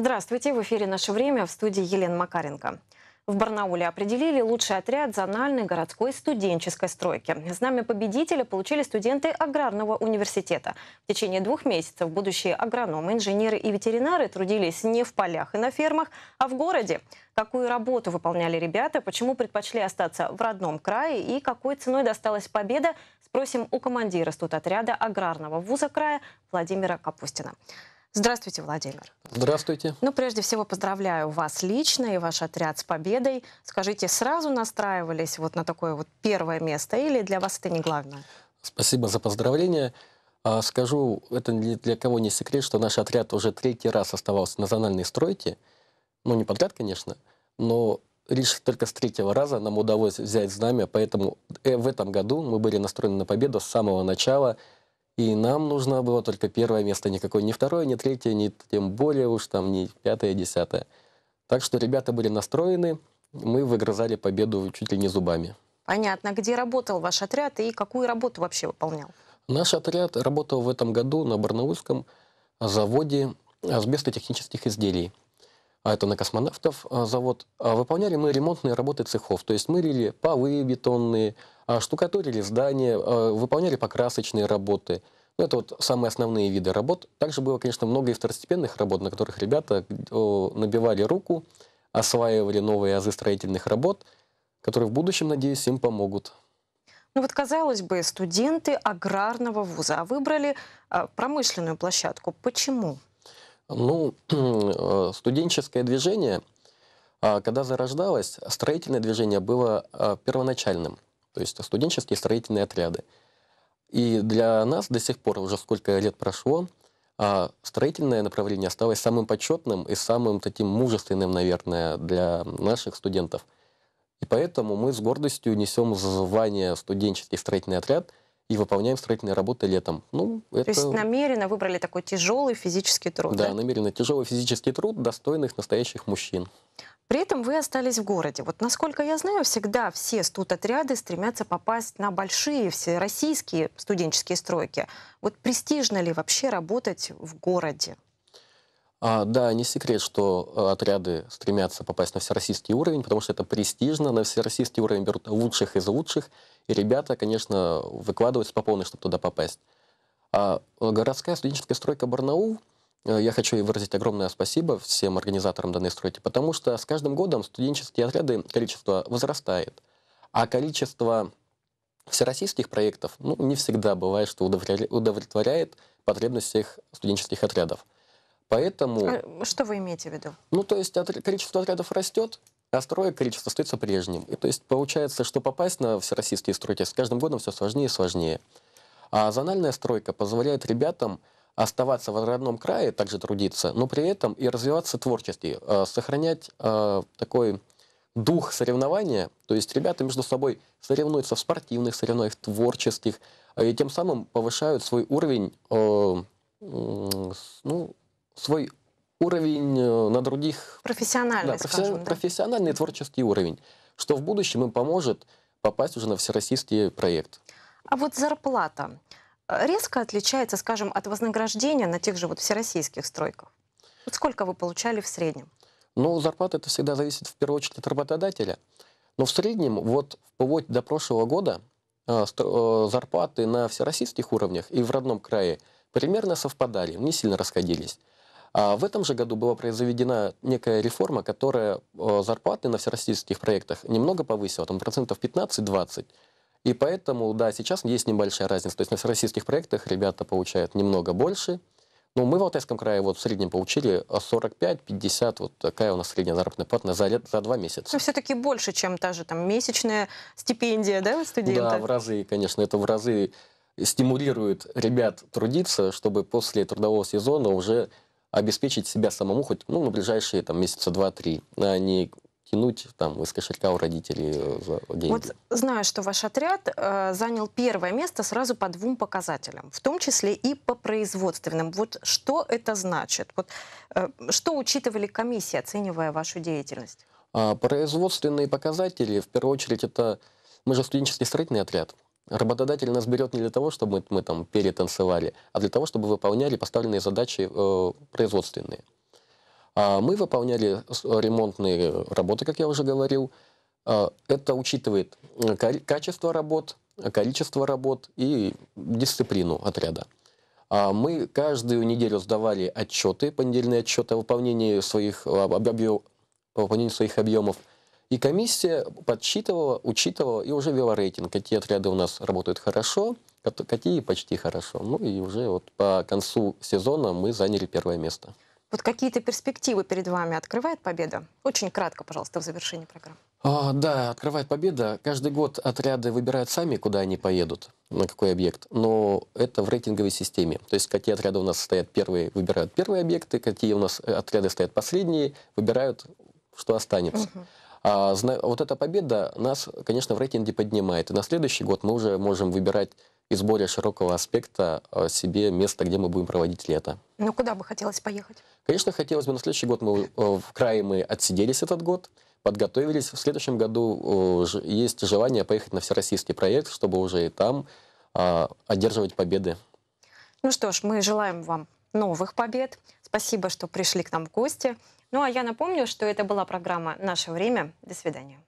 Здравствуйте, в эфире «Наше время» в студии Елена Макаренко. В Барнауле определили лучший отряд зональной городской студенческой стройки. Знамя победителя получили студенты аграрного университета. В течение двух месяцев будущие агрономы, инженеры и ветеринары трудились не в полях и на фермах, а в городе. Какую работу выполняли ребята, почему предпочли остаться в родном крае и какой ценой досталась победа, спросим у командира студотряда аграрного вуза края Владимира Капустина. Здравствуйте, Владимир. Здравствуйте. Ну, прежде всего, поздравляю вас лично и ваш отряд с победой. Скажите, сразу настраивались вот на такое вот первое место или для вас это не главное? Спасибо за поздравления. А, скажу, это ни для кого не секрет, что наш отряд уже третий раз оставался в национальной стройке. Ну, не подряд, конечно, но лишь только с третьего раза нам удалось взять знамя, поэтому э, в этом году мы были настроены на победу с самого начала – и нам нужно было только первое место, никакое не второе, не третье, не тем более уж там не пятое, десятое. Так что ребята были настроены, мы выгрызали победу чуть ли не зубами. Понятно. Где работал ваш отряд и какую работу вообще выполнял? Наш отряд работал в этом году на Барнаульском заводе асбестотехнических изделий а это на космонавтов а, завод, а выполняли мы ремонтные работы цехов. То есть мы рили полы бетонные, а, штукатурили здания, выполняли покрасочные работы. Ну, это вот самые основные виды работ. Также было, конечно, много и второстепенных работ, на которых ребята э, набивали руку, осваивали новые азы строительных работ, которые в будущем, надеюсь, им помогут. Ну вот, казалось бы, студенты аграрного вуза, выбрали промышленную площадку. Почему? Ну, э, студенческое движение, а, когда зарождалось, строительное движение было а, первоначальным, то есть студенческие строительные отряды. И для нас до сих пор, уже сколько лет прошло, а, строительное направление осталось самым почетным и самым таким мужественным, наверное, для наших студентов. И поэтому мы с гордостью несем звание студенческий строительный отряд – и выполняем строительные работы летом. Ну, это... То есть намеренно выбрали такой тяжелый физический труд. Да, да, намеренно тяжелый физический труд достойных настоящих мужчин. При этом вы остались в городе. Вот насколько я знаю, всегда все студотряды стремятся попасть на большие все российские студенческие стройки. Вот престижно ли вообще работать в городе? А, да, не секрет, что э, отряды стремятся попасть на всероссийский уровень, потому что это престижно. На всероссийский уровень берут лучших из лучших. И ребята, конечно, выкладываются по полной, чтобы туда попасть. А э, городская студенческая стройка Барнаул, э, я хочу и выразить огромное спасибо всем организаторам данной стройки, потому что с каждым годом студенческие отряды, количество возрастает, а количество всероссийских проектов ну, не всегда бывает, что удовлетворяет потребность всех студенческих отрядов. Поэтому... А, что вы имеете в виду? Ну, то есть количество отрядов растет, а второе количество остается прежним. И то есть получается, что попасть на всероссийские стройки с каждым годом все сложнее и сложнее. А зональная стройка позволяет ребятам оставаться в родном крае, также трудиться, но при этом и развиваться творчески, э, сохранять э, такой дух соревнования, то есть ребята между собой соревнуются в спортивных соревнованиях, в творческих, э, и тем самым повышают свой уровень, ну, свой уровень э, на других... Профессиональный, да, профессиональный, скажем, да? профессиональный творческий уровень, что в будущем им поможет попасть уже на всероссийский проект. А вот зарплата э, резко отличается, скажем, от вознаграждения на тех же вот всероссийских стройках? Вот сколько вы получали в среднем? Ну, зарплата это всегда зависит в первую очередь от работодателя. Но в среднем, вот вплоть до прошлого года, э, зарплаты на всероссийских уровнях и в родном крае примерно совпадали, не сильно расходились. А в этом же году была произведена некая реформа, которая э, зарплаты на всероссийских проектах немного повысила, там процентов 15-20. И поэтому, да, сейчас есть небольшая разница. То есть на всероссийских проектах ребята получают немного больше. Но мы в Алтайском крае вот в среднем получили 45-50, э, вот такая у нас средняя заработная плата за, лет, за два месяца. Но ну, все-таки больше, чем та же там месячная стипендия, да, студента? Да, в разы, конечно, это в разы стимулирует ребят трудиться, чтобы после трудового сезона уже обеспечить себя самому хоть ну, на ближайшие там, месяца два-три, а не тянуть там из кошелька у родителей э, за деньги. Вот знаю, что ваш отряд э, занял первое место сразу по двум показателям, в том числе и по производственным. Вот что это значит? Вот э, что учитывали комиссии, оценивая вашу деятельность? А, производственные показатели, в первую очередь, это мы же студенческий строительный отряд. Работодатель нас берет не для того, чтобы мы, мы там перетанцевали, а для того, чтобы выполняли поставленные задачи э, производственные. А мы выполняли ремонтные работы, как я уже говорил. А, это учитывает э, качество работ, количество работ и дисциплину отряда. А мы каждую неделю сдавали отчеты, понедельные отчеты о выполнении своих, объем, о выполнении своих объемов – и комиссия подсчитывала, учитывала и уже вела рейтинг, какие отряды у нас работают хорошо, какие почти хорошо. Ну и уже вот по концу сезона мы заняли первое место. Вот какие-то перспективы перед вами открывает победа? Очень кратко, пожалуйста, в завершении программы. А, да, открывает победа. Каждый год отряды выбирают сами, куда они поедут, на какой объект. Но это в рейтинговой системе. То есть какие отряды у нас стоят первые, выбирают первые объекты, какие у нас э, отряды стоят последние, выбирают, что останется. Угу. А, вот эта победа нас, конечно, в рейтинге поднимает. И на следующий год мы уже можем выбирать из более широкого аспекта а, себе место, где мы будем проводить лето. Ну, куда бы хотелось поехать? Конечно, хотелось бы. На следующий год мы э, в крае мы отсиделись этот год, подготовились. В следующем году э, есть желание поехать на всероссийский проект, чтобы уже и там а, одерживать победы. Ну что ж, мы желаем вам новых побед. Спасибо, что пришли к нам в гости. Ну а я напомню, что это была программа «Наше время». До свидания.